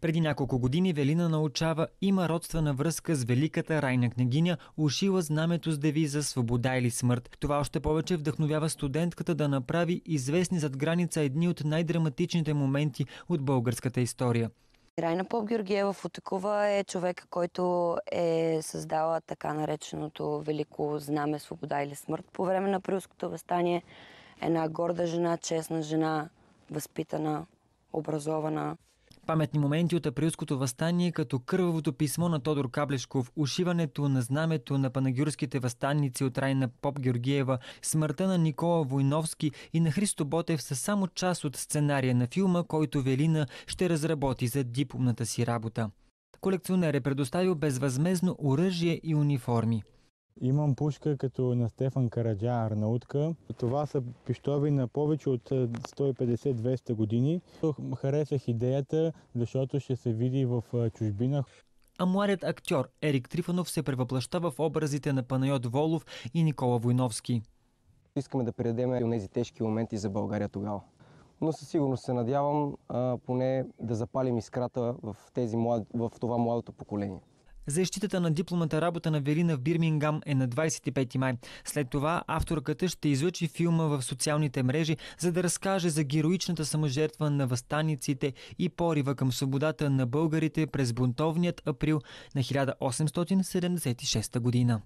Преди няколко години Велина научава има родствена връзка с великата Райна княгиня, ушила знамето с девиза «Свобода или смърт». Това още повече вдъхновява студентката да направи известни зад граница едни от най-драматичните моменти от българската история. Райна Поп Георгиева Футекова е човека, който е създала така нареченото велико знаме «Свобода или смърт». По време на Прилското възстание една горда жена, честна жена, възпитана, образована. Паметни моменти от априлското възстание, като кървавото писмо на Тодор Каблешков, ушиването на знамето на панагюрските възстанници от Райна Поп Георгиева, смъртта на Никола Войновски и на Христо Ботев са само част от сценария на филма, който Велина ще разработи за дипломната си работа. Колекционер е предоставил безвъзмезно оръжие и униформи. Имам пушка като на Стефан Караджа Арнаутка. Това са пищови на повече от 150-200 е, години. Харесах идеята, защото ще се види в е, чужбина. А младият актьор Ерик Трифанов се превъплаща в образите на Панайот Волов и Никола Войновски. Искаме да предадем тези тежки моменти за България тогава. Но със сигурност се надявам а, поне да запалим искрата в, тези млад... в това младото поколение. Защитата на дипломата работа на Верина в Бирмингам е на 25 май. След това авторката ще излъчи филма в социалните мрежи, за да разкаже за героичната саможертва на възстаниците и порива към свободата на българите през бунтовният април на 1876 година.